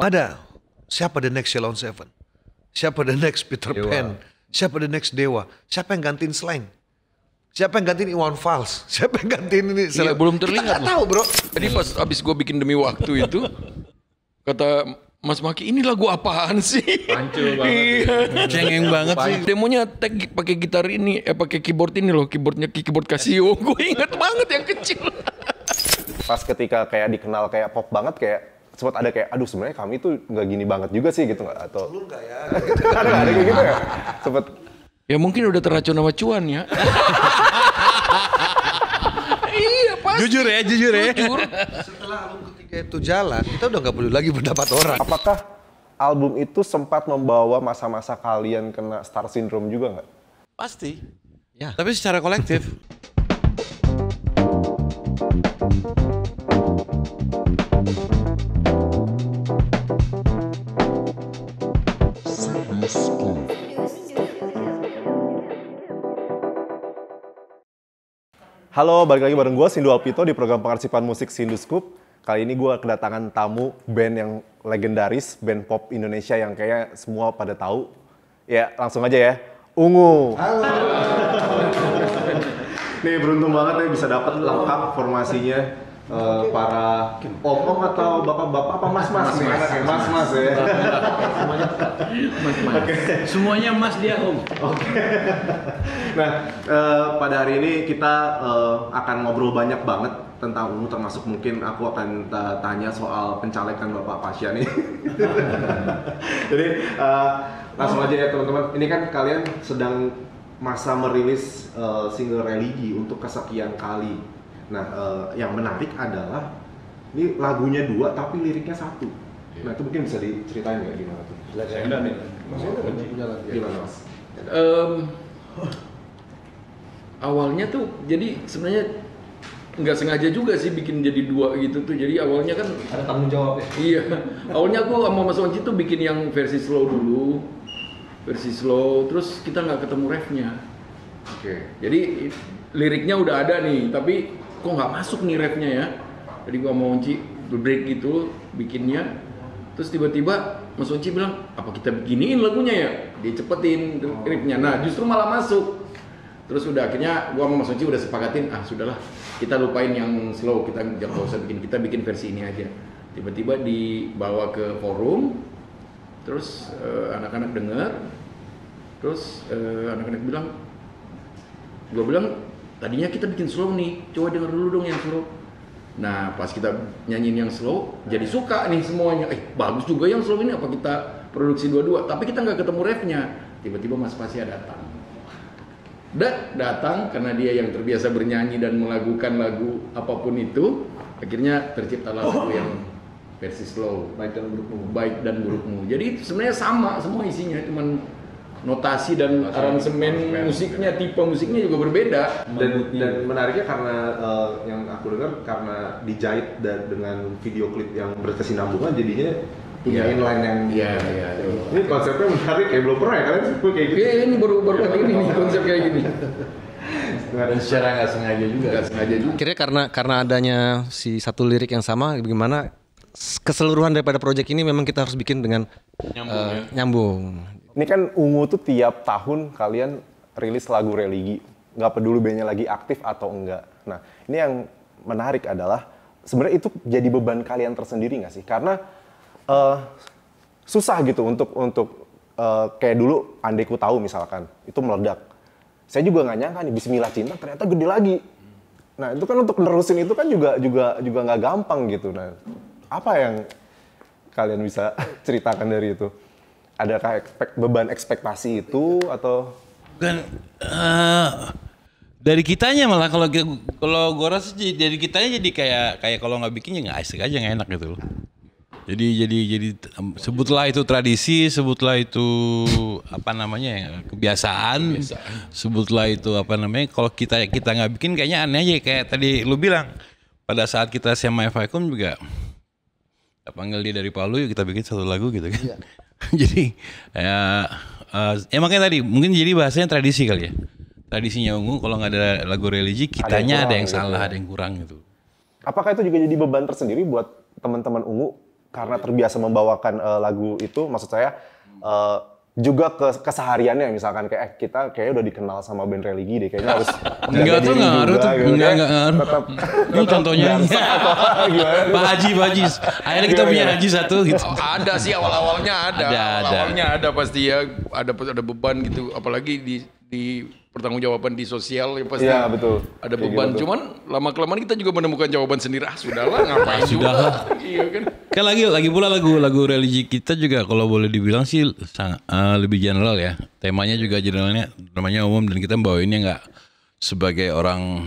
Ada. Siapa the next Shalom Seven? Siapa the next Peter Dewa. Pan? Siapa the next Dewa? Siapa yang gantiin Slang? Siapa yang gantiin Iwan Fals? Siapa yang gantiin ini? Iya, belum terlihat. Kita gak tahu bro. Jadi pas abis gue bikin demi waktu itu, kata Mas Maki, ini lagu apaan sih? Hancur banget. Iya. Cengeng banget sih. Demonya tag pakai gitar ini, eh pakai keyboard ini loh, keyboardnya keyboard Casio. Gue inget banget yang kecil. Pas ketika kayak dikenal kayak pop banget kayak sempat ada kayak aduh sebenarnya kami tuh nggak gini banget juga sih gitu nggak atau lu nggak ya ada gitu ya sempat ya mungkin udah teracun sama cuan ya iya pasti jujur ya jujur ya jujur setelah album ketiga itu jalan kita udah nggak perlu lagi berdapat orang apakah album itu sempat membawa masa-masa kalian kena star syndrome juga nggak pasti ya tapi secara kolektif Halo, balik lagi bareng gue Sindu Alpito di program pengarsipan musik Sindu Scoop. Kali ini gue kedatangan tamu band yang legendaris, band pop Indonesia yang kayaknya semua pada tahu. Ya, langsung aja ya. Ungu. Halo. Nih beruntung banget ya bisa dapat lengkap formasinya. Eh, para om-om atau bapak-bapak apa mas-mas nih? Mas-mas ya. ya. Semuanya mas-mas. Okay. Semuanya mas dia om. Oke. Okay. Nah, uh, pada hari ini kita uh, akan ngobrol banyak banget tentang ungu termasuk mungkin aku akan tanya soal pencalekan Bapak Pasya nih. Jadi uh, langsung aja ya teman-teman. Ini kan kalian sedang masa merilis uh, single religi untuk kesekian kali Nah, uh, yang menarik adalah ini lagunya dua tapi liriknya satu. Yeah. Nah, itu mungkin bisa diceritain nggak gimana tuh? Saya nih. Maksudnya punya lagi? Gimana, Mas? Um, awalnya tuh jadi sebenarnya nggak sengaja juga sih bikin jadi dua gitu tuh jadi awalnya kan ada tanggung jawab ya iya awalnya aku sama Mas Onci tuh bikin yang versi slow dulu versi slow terus kita nggak ketemu refnya oke okay. jadi liriknya udah ada nih tapi kok nggak masuk nih refnya ya jadi gua mau Onci break gitu bikinnya terus tiba-tiba Mas Unci bilang apa kita beginiin lagunya ya dia cepetin riffnya nah justru malah masuk terus udah akhirnya gua sama Mas Unci udah sepakatin ah sudahlah kita lupain yang slow kita jangan usah bikin kita bikin versi ini aja tiba-tiba dibawa ke forum terus uh, anak-anak dengar terus uh, anak-anak bilang gue bilang tadinya kita bikin slow nih coba denger dulu dong yang slow nah pas kita nyanyiin yang slow jadi suka nih semuanya eh bagus juga yang slow ini apa kita produksi dua-dua tapi kita nggak ketemu refnya tiba-tiba Mas Pasya datang Dat datang karena dia yang terbiasa bernyanyi dan melakukan lagu apapun itu akhirnya tercipta lagu yang versi slow baik dan burukmu baik dan burukmu jadi sebenarnya sama semua isinya cuman notasi dan notasi, aransemen musiknya ya. tipe musiknya juga berbeda dan dan menariknya karena uh, yang aku dengar karena dijahit dan dengan video klip yang berkesinambungan jadinya punya yeah. inline yang iya, iya iya ini konsepnya menarik ya belum pernah ya kalian kayak gitu iya yeah, ini baru baru kali ini nih konsep kayak gini nah, dan secara nggak sengaja juga nggak sengaja juga kira karena karena adanya si satu lirik yang sama gimana keseluruhan daripada proyek ini memang kita harus bikin dengan nyambung, uh, ya? nyambung. Ini kan Ungu tuh tiap tahun kalian rilis lagu religi. Nggak peduli bandnya lagi aktif atau enggak. Nah, ini yang menarik adalah sebenarnya itu jadi beban kalian tersendiri nggak sih? Karena uh, susah gitu untuk untuk uh, kayak dulu andeku tahu misalkan itu meledak. Saya juga nggak nyangka nih Bismillah cinta ternyata gede lagi. Nah itu kan untuk nerusin itu kan juga juga juga nggak gampang gitu. Nah apa yang kalian bisa ceritakan dari itu? adakah expect, beban ekspektasi itu atau kan uh, dari kitanya malah kalau kalau gue rasa dari kitanya jadi kayak kayak kalau nggak bikinnya ya nggak asik aja nggak enak gitu loh jadi jadi jadi sebutlah itu tradisi sebutlah itu apa namanya ya, kebiasaan, kebiasaan. sebutlah itu apa namanya kalau kita kita nggak bikin kayaknya aneh aja kayak tadi lu bilang pada saat kita semi vakum juga kita panggil dia dari Palu yuk kita bikin satu lagu gitu kan. Iya. jadi ya uh, ya tadi mungkin jadi bahasanya tradisi kali ya. Tradisinya ungu kalau nggak ada lagu religi kitanya ada yang, ada yang gitu salah, ya. ada yang kurang gitu. Apakah itu juga jadi beban tersendiri buat teman-teman ungu karena terbiasa membawakan uh, lagu itu maksud saya uh, juga ke kesehariannya misalkan kayak eh, kita kayak udah dikenal sama band religi deh kayaknya harus enggak tuh enggak ngaruh tuh gitu. enggak kan. enggak ngaruh tetap, itu contohnya Pak Haji Pak Haji akhirnya kita iya, punya iya. Haji satu gitu oh, ada sih awal-awalnya ada, ada awal-awalnya ada. ada pasti ya ada ada beban gitu apalagi di di pertanggungjawaban di sosial ya pasti ya, betul. ada Kayak beban. Gitu. Cuman lama kelamaan kita juga menemukan jawaban sendiri. Ah sudahlah ngapain ah, sudahlah. iya kan. Kan lagi lagi pula lagu-lagu religi kita juga kalau boleh dibilang sih sangat, uh, eh, lebih general ya. Temanya juga generalnya namanya umum dan kita bawa ini nggak sebagai orang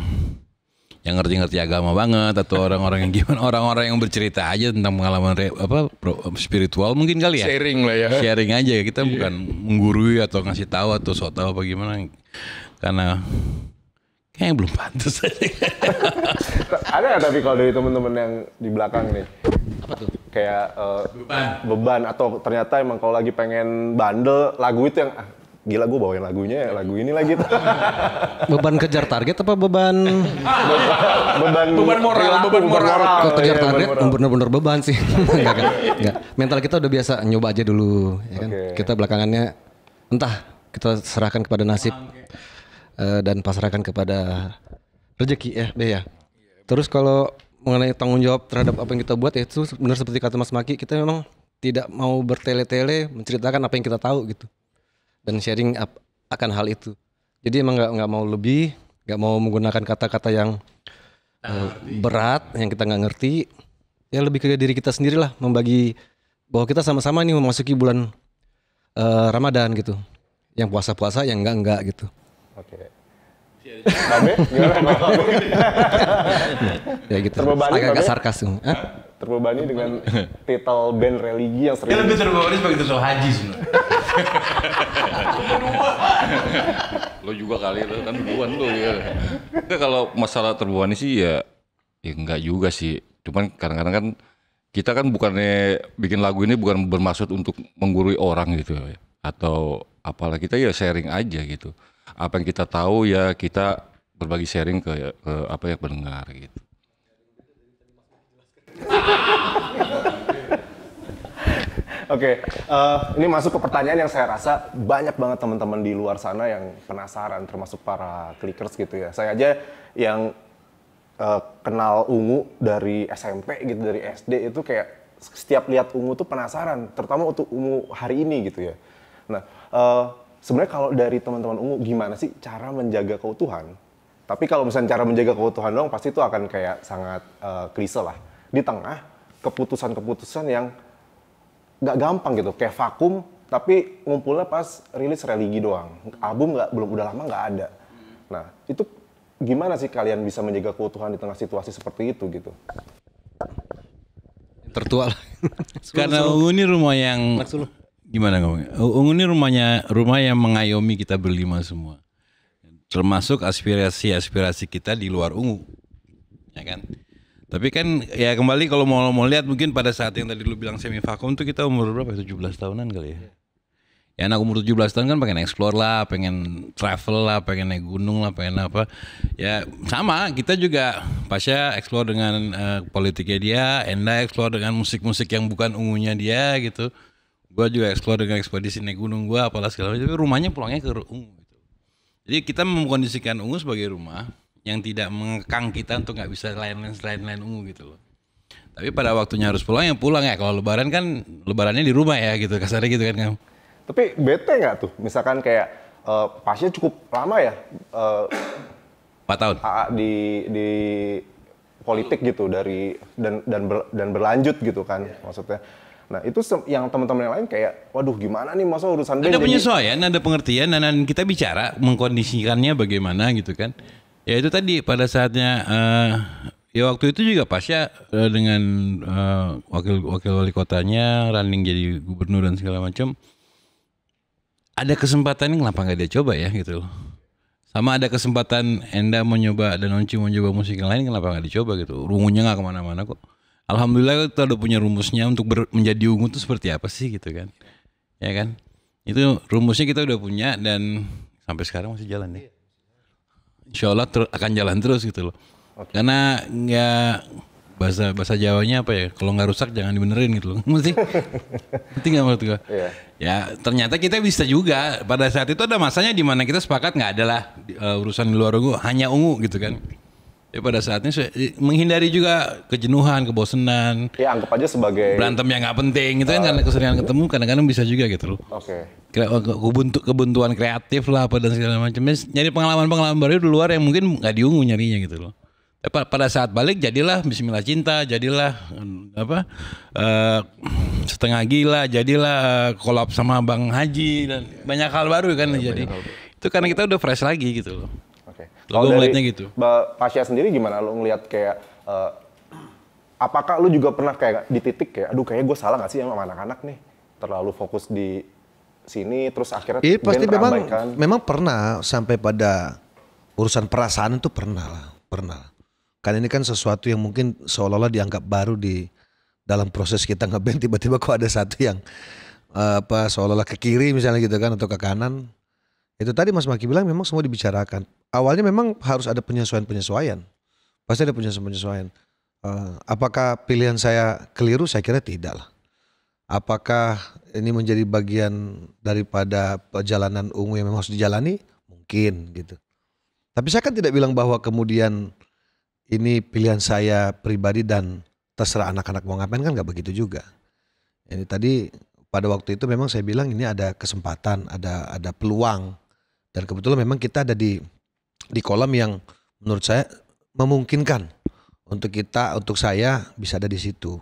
yang ngerti-ngerti agama banget atau orang-orang yang gimana orang-orang yang bercerita aja tentang pengalaman apa spiritual mungkin kali ya sharing lah ya sharing aja kita yeah. bukan menggurui atau ngasih tahu atau sok tahu apa gimana karena kayaknya belum pantas ada tapi kalau dari teman-teman yang di belakang nih apa tuh kayak uh, beban beban atau ternyata emang kalau lagi pengen bandel lagu itu yang ah, gila gue bawain lagunya lagu ini lagi gitu. beban kejar target apa beban beban beban moral beban, beban moral, moral. kalau kejar iya, target ya, bener-bener beban sih enggak kan enggak mental kita udah biasa nyoba aja dulu ya kan okay. kita belakangannya entah kita serahkan kepada nasib okay. uh, eh, dan pasrahkan kepada rezeki ya deh ya terus kalau mengenai tanggung jawab terhadap apa yang kita buat ya itu benar seperti kata Mas Maki kita memang tidak mau bertele-tele menceritakan apa yang kita tahu gitu dan sharing up, akan hal itu. Jadi emang nggak nggak mau lebih, nggak mau menggunakan kata-kata yang uh, berat yang kita nggak ngerti. Ya lebih ke diri kita sendiri lah membagi bahwa kita sama-sama nih memasuki bulan uh, Ramadan gitu. Yang puasa-puasa, yang enggak-enggak gitu. Oke. Okay. ya, ya gitu. Agak-agak sarkas. Hah? terbebani dengan titel band religi yang sering. Kita lebih terbebani sebagai titel haji sebenarnya. lo juga kali lo kan buan lo ya. Nah, kalau masalah terbebani sih ya ya enggak juga sih. Cuman kadang-kadang kan kita kan bukannya bikin lagu ini bukan bermaksud untuk menggurui orang gitu ya. Atau apalah kita ya sharing aja gitu. Apa yang kita tahu ya kita berbagi sharing ke, ke apa yang pendengar gitu. Oke, okay, uh, eh, ini masuk ke pertanyaan yang saya rasa banyak banget teman-teman di luar sana yang penasaran, termasuk para clickers gitu ya. Saya aja yang uh, kenal ungu dari SMP gitu, dari SD itu kayak setiap lihat ungu tuh penasaran, terutama untuk ungu hari ini gitu ya. Nah, uh, sebenarnya kalau dari teman-teman ungu gimana sih cara menjaga keutuhan? Tapi kalau misalnya cara menjaga keutuhan dong, pasti itu akan kayak sangat uh, klise lah di tengah keputusan-keputusan yang nggak gampang gitu kayak vakum tapi ngumpulnya pas rilis religi doang album nggak belum udah lama nggak ada nah itu gimana sih kalian bisa menjaga keutuhan di tengah situasi seperti itu gitu tertua lah karena Ungu ini rumah yang gimana ngomongnya Ungu ini rumahnya rumah yang mengayomi kita berlima semua termasuk aspirasi-aspirasi kita di luar Ungu ya kan tapi kan ya kembali kalau mau mau lihat mungkin pada saat yang tadi lu bilang semi vakum tuh kita umur berapa? 17 tahunan kali ya. Ya anak umur 17 tahun kan pengen explore lah, pengen travel lah, pengen naik gunung lah, pengen apa. Ya sama, kita juga ya explore dengan uh, politiknya dia, Enda explore dengan musik-musik yang bukan ungunya dia gitu. Gua juga explore dengan ekspedisi naik gunung gua apalah segala macam, tapi rumahnya pulangnya ke Ungu gitu. Jadi kita mengkondisikan Ungu sebagai rumah yang tidak mengekang kita untuk nggak bisa lain-lain lain-lain ungu gitu loh tapi pada waktunya harus pulang ya pulang ya kalau lebaran kan lebarannya di rumah ya gitu kasarnya gitu kan kamu tapi bete nggak tuh misalkan kayak uh, pasnya cukup lama ya uh, eh, 4 tahun di di politik gitu dari dan dan ber, dan berlanjut gitu kan yeah. maksudnya Nah itu yang teman-teman yang lain kayak, waduh gimana nih masa urusan Ada penyesuaian, ya, jadi... ada pengertian, dan kita bicara mengkondisikannya bagaimana gitu kan. Ya itu tadi pada saatnya uh, ya waktu itu juga pas ya eh, dengan uh, wakil wakil wali kotanya running jadi gubernur dan segala macam ada kesempatan yang kenapa nggak dia coba ya gitu loh. Sama ada kesempatan Enda mau nyoba dan Onci mau nyoba musik yang lain kenapa nggak dicoba gitu. rumusnya nggak kemana-mana kok. Alhamdulillah kita udah punya rumusnya untuk ber, menjadi ungu itu seperti apa sih gitu kan. Ya kan. Itu rumusnya kita udah punya dan sampai sekarang masih jalan deh. Ya insya Allah ter, akan jalan terus gitu loh. Okay. Karena nggak bahasa bahasa Jawanya apa ya? Kalau nggak rusak jangan dibenerin gitu loh. Mesti tinggal nggak menurut gua. Yeah. Ya ternyata kita bisa juga. Pada saat itu ada masanya di mana kita sepakat nggak adalah uh, eh, urusan di luar gua hanya ungu gitu kan. Ya pada saatnya menghindari juga kejenuhan, kebosanan. Ya anggap aja sebagai berantem yang nggak penting itu uh, kan karena keseringan ah. ketemu kadang-kadang bisa juga gitu loh. Oke. Okay. Oh, kebuntu, kebuntuan kreatif lah apa dan segala macamnya. Nyari pengalaman-pengalaman baru di luar yang mungkin nggak diungu nyarinya gitu loh. Tapi pada saat balik jadilah Bismillah cinta, jadilah apa uh, setengah gila, jadilah eh, kolab sama Bang Haji dan banyak hal baru kan ya, jadi. Itu karena kita udah fresh lagi gitu loh. Kalau ngeliatnya gitu. Pasya sendiri gimana? Lo ngeliat kayak uh, apakah lu juga pernah kayak di titik kayak aduh kayaknya gue salah gak sih sama anak-anak nih terlalu fokus di sini terus akhirnya Iya pasti memang memang pernah sampai pada urusan perasaan itu pernah lah, pernah. Kan ini kan sesuatu yang mungkin seolah-olah dianggap baru di dalam proses kita ngeband tiba-tiba kok ada satu yang eh, apa seolah-olah ke kiri misalnya gitu kan atau ke kanan. Itu tadi Mas Maki bilang memang semua dibicarakan awalnya memang harus ada penyesuaian-penyesuaian. Pasti ada penyesuaian-penyesuaian. Uh, apakah pilihan saya keliru? Saya kira tidak lah. Apakah ini menjadi bagian daripada perjalanan ungu yang memang harus dijalani? Mungkin gitu. Tapi saya kan tidak bilang bahwa kemudian ini pilihan saya pribadi dan terserah anak-anak mau ngapain kan nggak begitu juga. Ini tadi pada waktu itu memang saya bilang ini ada kesempatan, ada ada peluang dan kebetulan memang kita ada di di kolam yang menurut saya memungkinkan untuk kita untuk saya bisa ada di situ.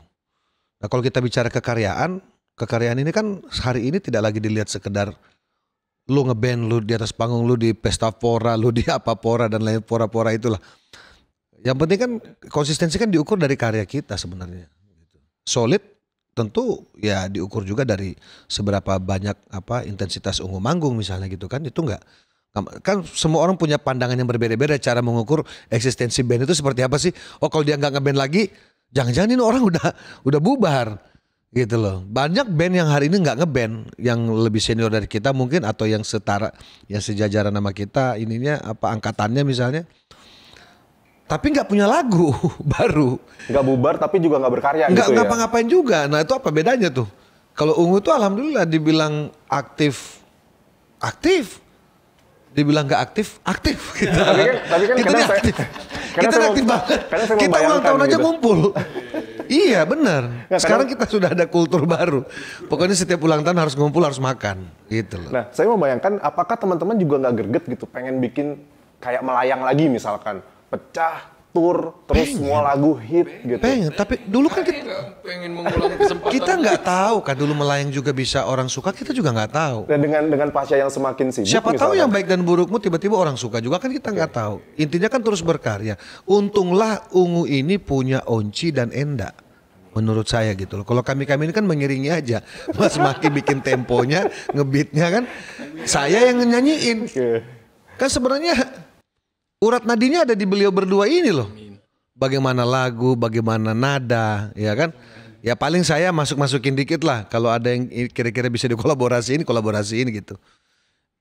Nah, kalau kita bicara kekaryaan, kekaryaan ini kan hari ini tidak lagi dilihat sekedar lu ngeband lu di atas panggung lu di pesta pora lu di apa pora dan lain pora-pora itulah yang penting kan konsistensi kan diukur dari karya kita sebenarnya solid tentu ya diukur juga dari seberapa banyak apa intensitas ungu manggung misalnya gitu kan itu enggak kan semua orang punya pandangan yang berbeda-beda cara mengukur eksistensi band itu seperti apa sih oh kalau dia nggak ngeband lagi jangan-jangan ini orang udah udah bubar gitu loh banyak band yang hari ini nggak ngeband yang lebih senior dari kita mungkin atau yang setara yang sejajaran nama kita ininya apa angkatannya misalnya tapi nggak punya lagu baru nggak bubar tapi juga nggak berkarya nggak gitu ya? ngapa-ngapain ya? juga nah itu apa bedanya tuh kalau ungu tuh alhamdulillah dibilang aktif aktif dibilang gak aktif, aktif kita. Tapi kan, tapi kan kita karena aktif. Saya, kita saya aktif banget. Saya kita ulang tahun gitu. aja ngumpul. iya benar. Nah, Sekarang karena, kita sudah ada kultur baru. Pokoknya setiap ulang tahun harus ngumpul, harus makan, gitu loh. Nah, saya membayangkan apakah teman-teman juga nggak gerget gitu, pengen bikin kayak melayang lagi misalkan, pecah, tour terus pengen. semua lagu hit pengen. gitu. Pengen, tapi dulu kan kita pengen mengulang kesempatan. Kita nggak tahu kan dulu melayang juga bisa orang suka, kita juga nggak tahu. Dan dengan dengan pasca yang semakin sibuk Siapa tahu yang baik dan burukmu tiba-tiba orang suka juga kan kita nggak okay. Iya. tahu. Intinya kan terus berkarya. Untunglah Ungu ini punya Onci dan Enda menurut saya gitu loh. Kalau kami kami ini kan mengiringi aja, Mas Maki bikin temponya, ngebitnya kan, saya yang nyanyiin. Kan sebenarnya urat nadinya ada di beliau berdua ini loh. Bagaimana lagu, bagaimana nada, ya kan? Ya paling saya masuk-masukin dikit lah kalau ada yang kira-kira bisa dikolaborasiin, kolaborasiin gitu.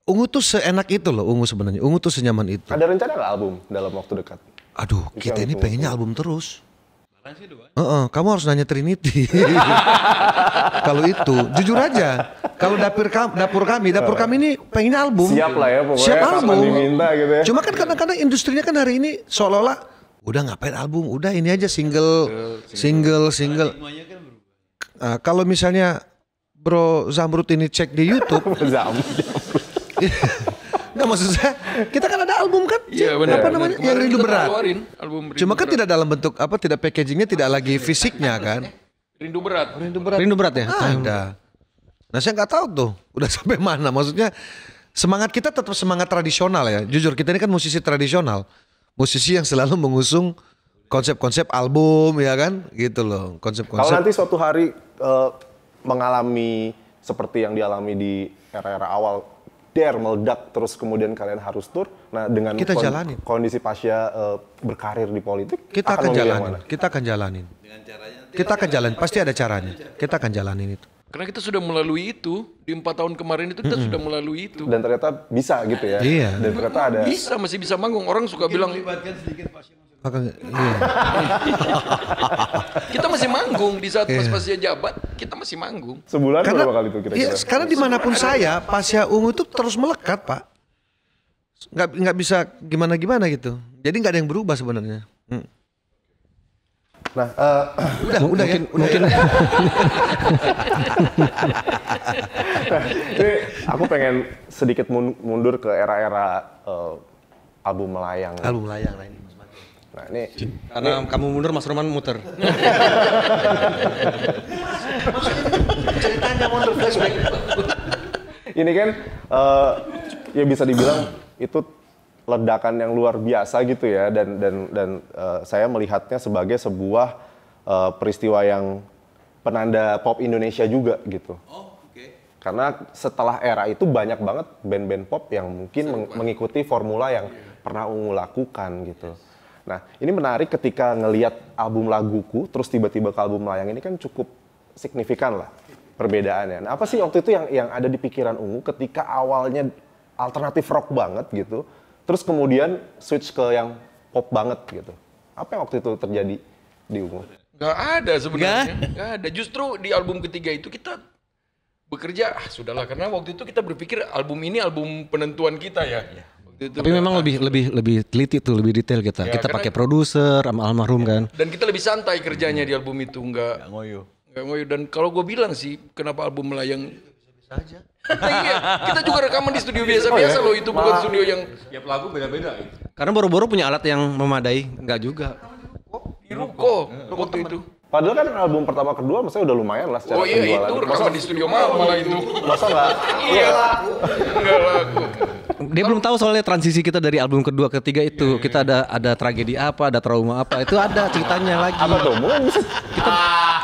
Ungu tuh seenak itu loh, Ungu sebenarnya. Ungu tuh senyaman itu. Ada rencana gak album dalam waktu dekat? Aduh, Bisa kita ini pengennya album terus. uh -uh, kamu harus nanya Trinity. Kalau itu, jujur aja. Kalau dapur kami, dapur kami, dapur kami ini pengen album. Siap lah ya pokoknya. Siap album. Diminta gitu ya. Cuma kan kadang-kadang industrinya kan hari ini seolah-olah udah ngapain album, udah ini aja single, single, single. single. Nah, kalau misalnya Bro Zamrud ini cek di YouTube. Zamrud. Enggak maksud saya, kita kan ada album kan? Iya benar. Apa namanya? Yang rindu berat. album rindu Cuma kan berat. tidak dalam bentuk apa tidak packagingnya, tidak lagi fisiknya kan? Rindu berat. Rindu berat. Ya? Rindu berat ya? Ada. Ah, Nah saya nggak tahu tuh udah sampai mana. Maksudnya semangat kita tetap semangat tradisional ya. Jujur kita ini kan musisi tradisional. Musisi yang selalu mengusung konsep-konsep album ya kan gitu loh. Konsep-konsep. Kalau nanti suatu hari uh, mengalami seperti yang dialami di era-era awal der meledak terus kemudian kalian harus tur. Nah dengan kita jalanin. kondisi pasca uh, eh, berkarir di politik kita akan, akan jalanin. Kita akan jalanin. Dengan caranya, kita akan jalan. Pasti ada caranya. Kita akan jalanin itu. Karena kita sudah melalui itu di empat tahun kemarin itu kita mm-hmm. sudah melalui itu. Dan ternyata bisa gitu ya. Iya. Dan ternyata ada. Bisa masih bisa manggung. Orang suka Mungkin bilang. sedikit pasien. iya. kita masih manggung di saat pas iya. Pasya jabat, kita masih manggung. Sebulan karena, berapa kali itu kita. Iya, karena dimanapun Sebulan saya, Pasya Ungu itu terus melekat, Pak. Nggak, nggak bisa gimana-gimana gitu. Jadi nggak ada yang berubah sebenarnya. Hmm. Nah, uh, udah, M udah mungkin, ya. mungkin. Jadi, aku pengen sedikit mundur ke era-era uh, album melayang. Album melayang lah ini. Nah ini karena ini. kamu mundur Mas Roman muter. Ceritanya mundur flashback. ini kan uh, ya bisa dibilang itu ledakan yang luar biasa gitu ya dan dan dan uh, saya melihatnya sebagai sebuah uh, peristiwa yang penanda pop Indonesia juga gitu. Oh, okay. Karena setelah era itu banyak banget band-band pop yang mungkin meng mengikuti formula yang yeah. pernah ungu lakukan gitu. Yes. Nah, ini menarik ketika ngelihat album laguku terus tiba-tiba ke album layang ini kan cukup signifikan lah perbedaannya. Nah, apa sih waktu itu yang yang ada di pikiran Ungu ketika awalnya alternatif rock banget gitu, Terus kemudian switch ke yang pop banget gitu. Apa yang waktu itu terjadi di Ungu? Gak ada sebenarnya. Gak. Gak ada. Justru di album ketiga itu kita bekerja ah sudahlah karena waktu itu kita berpikir album ini album penentuan kita ya. ya. Itu Tapi ya. memang lebih lebih lebih teliti tuh, lebih detail kita. Ya, kita pakai produser, almarhum ya. kan. Dan kita lebih santai kerjanya di album itu, enggak. Enggak ngoyo. Enggak ngoyo dan kalau gue bilang sih kenapa album melayang bisa, bisa aja. Nah, iya. Kita juga rekaman di studio biasa-biasa oh, iya. loh, itu bukan studio yang ya lagu beda-beda. Karena baru-baru punya alat yang memadai, enggak juga. Di ruko, iya. ruko waktu itu. Padahal kan album pertama kedua masa udah lumayan lah secara Oh iya itu rekaman di studio mahal malah itu. Masa enggak? iya. Enggak iya. laku dia belum tahu soalnya transisi kita dari album kedua ketiga itu. Iya, iya, kita iya. ada ada tragedi apa, ada trauma apa. Itu ada ceritanya lagi. Apa tuh? kita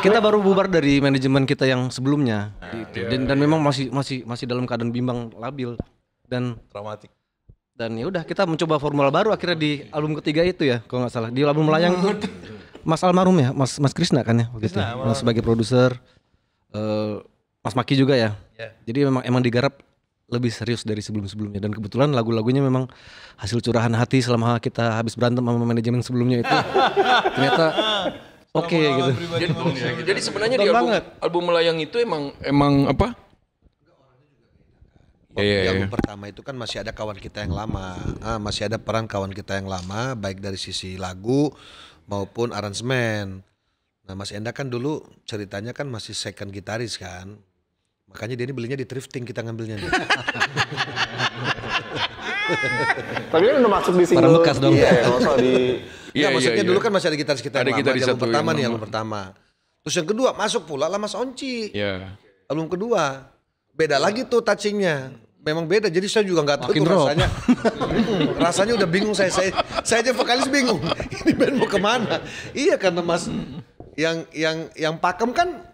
kita ah, baru bubar dari manajemen kita yang sebelumnya. Gitu. Dan, dan memang masih masih masih dalam keadaan bimbang labil dan traumatik dan ya udah kita mencoba formula baru akhirnya di album ketiga itu ya kalau nggak salah di album melayang itu Mas Almarhum ya Mas Mas Krisna kan ya Mas sebagai produser uh, Mas Maki juga ya yeah. jadi memang emang digarap lebih serius dari sebelum-sebelumnya dan kebetulan lagu-lagunya memang hasil curahan hati selama kita habis berantem sama manajemen sebelumnya itu ternyata oke okay, gitu. gitu. Jadi, jadi sebenarnya dia di album, banget. album melayang itu emang emang apa? Waktu yeah, yeah, album iya. pertama itu kan masih ada kawan kita yang lama, ah, masih ada peran kawan kita yang lama, baik dari sisi lagu maupun aransemen. Nah, Mas Enda kan dulu ceritanya kan masih second gitaris kan, Makanya dia ini belinya di thrifting kita ngambilnya nih. Tapi kan udah masuk di single. Barang bekas dong. Iya, di Iya, yeah, maksudnya yeah, dulu yeah. kan masih ada gitaris kita ada yang lama, Yang pertama nih, yang pertama. Terus yang kedua masuk pula lah Mas Onci. Iya. Yeah. Album kedua. Beda lagi tuh touchingnya memang beda. Jadi saya juga nggak tahu tuh rasanya. rasanya udah bingung saya. Saya saya aja vokalis bingung. Ini band mau kemana? Iya karena Mas yang yang yang pakem kan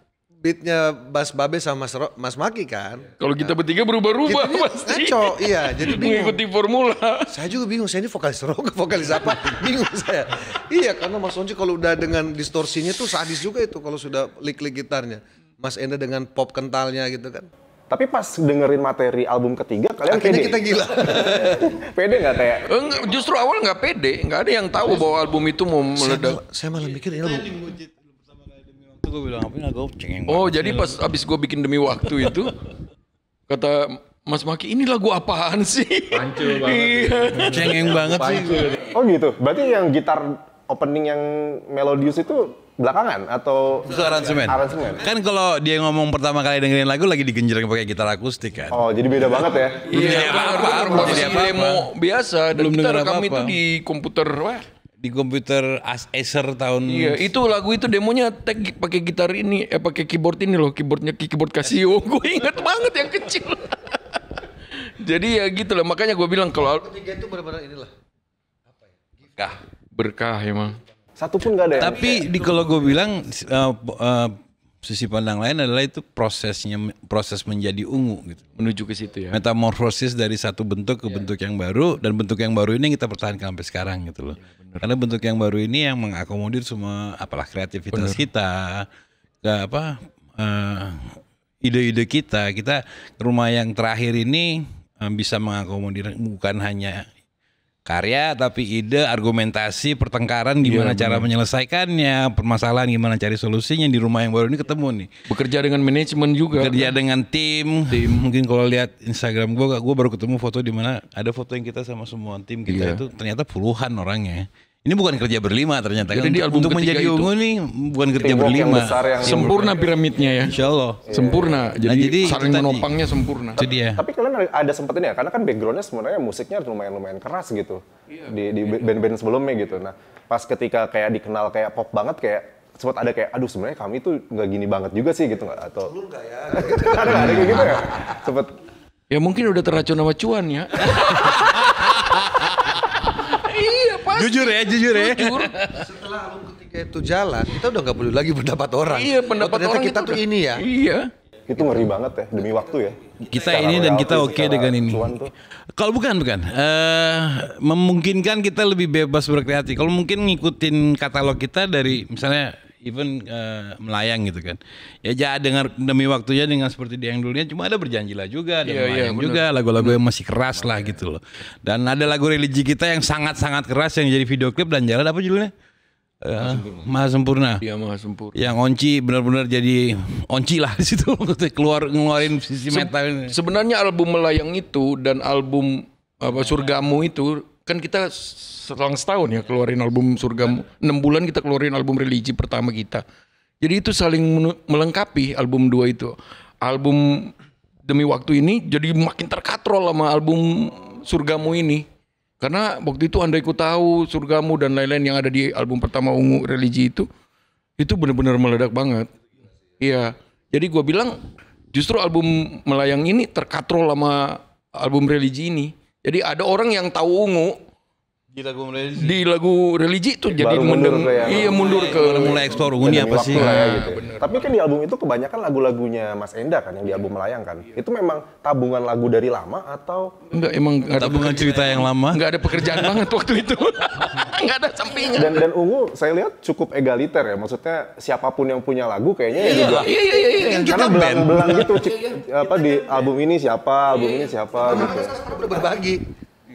beatnya Bas Babe sama Mas, Ro, Mas Maki kan. Kalau kita bertiga berubah-ubah pasti. Ngaco, iya. Jadi bingung. Mengikuti formula. Saya juga bingung, saya ini vokalis rock, vokalis apa, bingung saya. Iya, karena Mas Onci kalau udah dengan distorsinya tuh sadis juga itu kalau sudah lik-lik gitarnya. Mas Enda dengan pop kentalnya gitu kan. Tapi pas dengerin materi album ketiga, kalian Akhirnya pede. kita gila. pede nggak Teh? Justru awal gak pede, Gak ada yang tahu bahwa album itu mau meledak. Saya, malah mikir ini ya, album gue bilang apa nggak gue cengeng. Oh jadi pas abis gue bikin demi waktu itu kata Mas Maki ini lagu apaan sih? banget. Iya. cengeng banget sih. Oh gitu. Berarti yang gitar opening yang melodius itu belakangan atau itu aransemen. aransemen. Kan kalau dia ngomong pertama kali dengerin lagu lagi digenjreng pakai gitar akustik kan. Oh, jadi beda banget ya. Iya, apa, apa, apa, apa, apa, apa, biasa dan belum kita rekam apa -apa. itu di komputer wah di komputer As Acer tahun Iya, itu lagu itu demonya tag pakai gitar ini eh pakai keyboard ini loh, keyboardnya keyboard Casio. gue inget banget yang kecil. Jadi ya gitu lah, makanya gue bilang kalau ketiga itu benar-benar inilah apa ya? Berkah, berkah emang. Satu pun gak ada. Ya? Tapi ya? di kalau gue bilang uh, uh, sisi pandang lain adalah itu prosesnya proses menjadi ungu gitu. Menuju ke situ ya. Metamorfosis dari satu bentuk ke ya. bentuk yang baru dan bentuk yang baru ini kita pertahankan sampai sekarang gitu loh. ya, Karena bentuk yang baru ini yang mengakomodir semua apalah kreativitas bener. kita ke apa eh, ide-ide uh, kita. Kita rumah yang terakhir ini eh, bisa mengakomodir bukan hanya karya tapi ide, argumentasi, pertengkaran iya, gimana iya, cara menyelesaikannya, permasalahan gimana cari solusinya di rumah yang baru ini ketemu nih. Bekerja dengan manajemen juga. Bekerja kan? dengan tim. Tim. Mungkin kalau lihat Instagram gua gua baru ketemu foto di mana ada foto yang kita sama semua tim kita iya. itu ternyata puluhan orangnya. Ini bukan kerja berlima ternyata. Jadi kan? di album untuk menjadi itu, ungu nih bukan kerja berlima. Yang yang sempurna yang piramidnya ya. Insya Allah. Iya. Sempurna. Jadi, nah, jadi saling menopangnya sempurna. jadi ya. Tapi kalian ada sempat ini ya, karena kan backgroundnya sebenarnya musiknya lumayan-lumayan keras gitu. yeah. di di band-band sebelumnya gitu. Nah pas ketika kayak dikenal kayak pop banget kayak sempat ada kayak aduh sebenarnya kami tuh nggak gini banget juga sih gitu nggak atau lu nggak ya? ada ada kayak gitu ya sempat ya mungkin udah teracun sama cuan ya jujur ya, jujur ya. Jujur. Setelah album ketiga itu jalan, kita udah nggak perlu lagi pendapat orang. Iya, pendapat oh, orang kita tuh udah, ini ya. Iya. Itu ngeri banget ya demi waktu ya. Kita secara ini dan kita oke okay dengan ini. Kalau bukan bukan, uh, memungkinkan kita lebih bebas berkreasi. Kalau mungkin ngikutin katalog kita dari misalnya even uh, melayang gitu kan ya jahat dengan demi waktunya dengan seperti dia yang dulunya cuma ada berjanjilah juga ada yeah, iya, melayang yeah, juga lagu-lagu yang masih keras lah gitu loh dan ada lagu religi kita yang sangat-sangat keras yang jadi video klip dan jalan apa judulnya Uh, eh, maha sempurna. Iya maha sempurna. Yang onci benar-benar jadi onci lah di situ keluar ngeluarin sisi Se metal. Sebenarnya album melayang itu dan album apa surgamu itu kan kita selang setahun ya keluarin album surgamu enam bulan kita keluarin album religi pertama kita jadi itu saling melengkapi album dua itu album demi waktu ini jadi makin terkatrol sama album surgamu ini karena waktu itu anda ikut tahu surgamu dan lain-lain yang ada di album pertama ungu religi itu itu benar-benar meledak banget iya jadi gua bilang justru album melayang ini terkatrol sama album religi ini jadi ada orang yang tahu ungu, di lagu religi di lagu religi itu Baru jadi mundur mendeng, ke iya mundur iya, ke Baru mulai eksplor Uni apa sih ya, iya, gitu. tapi kan di album itu kebanyakan lagu-lagunya Mas Enda kan yang di album Melayang kan itu memang tabungan lagu dari lama atau enggak emang enggak ada tabungan cerita yang lama enggak ada pekerjaan banget waktu itu enggak ada sampingan dan dan Ungu saya lihat cukup egaliter ya maksudnya siapapun yang punya lagu kayaknya ya juga iya iya iya, iya. iya. Kan karena belang-belang gitu apa di album ini siapa album ini siapa gitu berbagi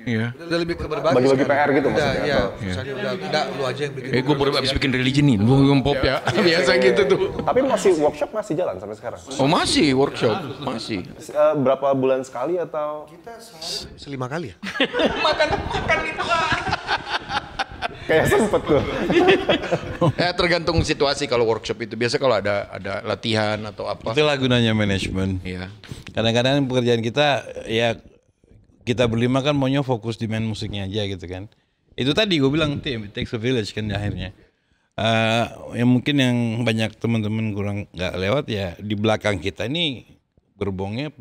Iya. Udah lebih ke berbagi. Bagi-bagi PR gitu maksudnya. Iya, iya. iya. misalnya udah enggak iya. lu aja yang bikin. Eh gue baru habis bikin religion nih, lu ngomong pop ya. Biasa gitu tuh. Tapi masih workshop masih jalan sampai sekarang. Oh, masih workshop, masih. Eh, berapa bulan sekali atau kita selima kali ya? makan makan itu kayak sempet tuh. Eh, ya tergantung situasi kalau workshop itu biasa kalau ada ada latihan atau apa. Itulah gunanya manajemen. Iya. Kadang-kadang pekerjaan kita ya kita berlima kan maunya fokus di main musiknya aja gitu kan itu tadi gue bilang tim it takes a village kan akhirnya uh, eh, yang mungkin yang banyak teman-teman kurang nggak lewat ya di belakang kita ini gerbongnya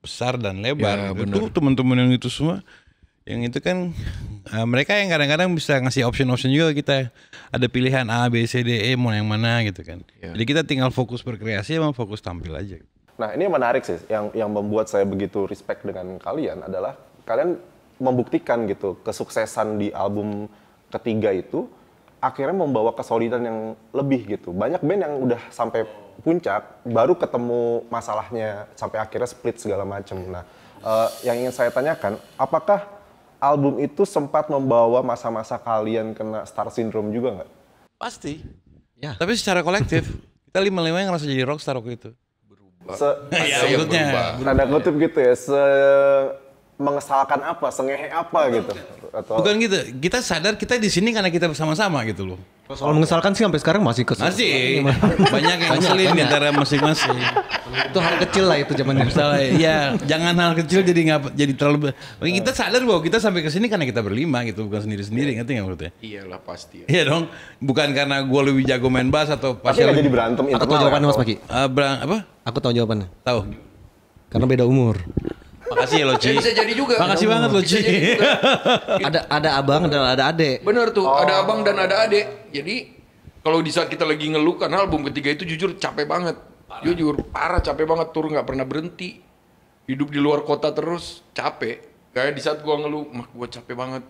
besar dan lebar ya, itu teman-teman yang itu semua yang itu kan uh, mereka yang kadang-kadang bisa ngasih option-option juga kita ada pilihan A B C D E mau yang mana gitu kan ya. jadi kita tinggal fokus berkreasi sama fokus tampil aja gitu. Nah, ini yang menarik sih, yang yang membuat saya begitu respect dengan kalian adalah kalian membuktikan gitu kesuksesan di album ketiga itu akhirnya membawa kesolidan yang lebih gitu. Banyak band yang udah sampai puncak baru ketemu masalahnya sampai akhirnya split segala macam. Nah, uh, yang ingin saya tanyakan, apakah album itu sempat membawa masa-masa kalian kena star syndrome juga nggak? Pasti. Ya. Tapi secara kolektif kita lima-lima yang ngerasa jadi rockstar waktu itu. Se ya, Tanda kutip gitu ya. Se mengesalkan apa, sengehe apa gitu. Atau... Bukan gitu, kita sadar kita di sini karena kita bersama-sama gitu loh. Kalau mengesalkan sih sampai sekarang masih kesel. Masih. Iya, banyak yang ngeselin di antara masing-masing. itu hal kecil lah itu zaman dulu. Iya, jangan hal kecil jadi nggak jadi terlalu kita ah. sadar bahwa kita sampai ke sini karena kita berlima gitu, bukan sendiri-sendiri, ngerti nggak Iya lah pasti. Iya dong, bukan karena gue lebih jago main bass atau pas lebih... jadi berantem Aku tahu jawabannya Mas Maki? Uh, ah, berang apa? Aku tahu jawabannya. Tahu. Karena beda umur. Makasih loh Ji. Ya, bisa jadi juga. Makasih banget loh ada ada abang dan ada ade. Bener tuh, ada oh. abang dan ada ade. Jadi kalau di saat kita lagi ngeluh kan album ketiga itu jujur capek banget. Jujur parah capek banget tur nggak pernah berhenti. Hidup di luar kota terus capek. Kayak di saat gua ngeluh, mah gua capek banget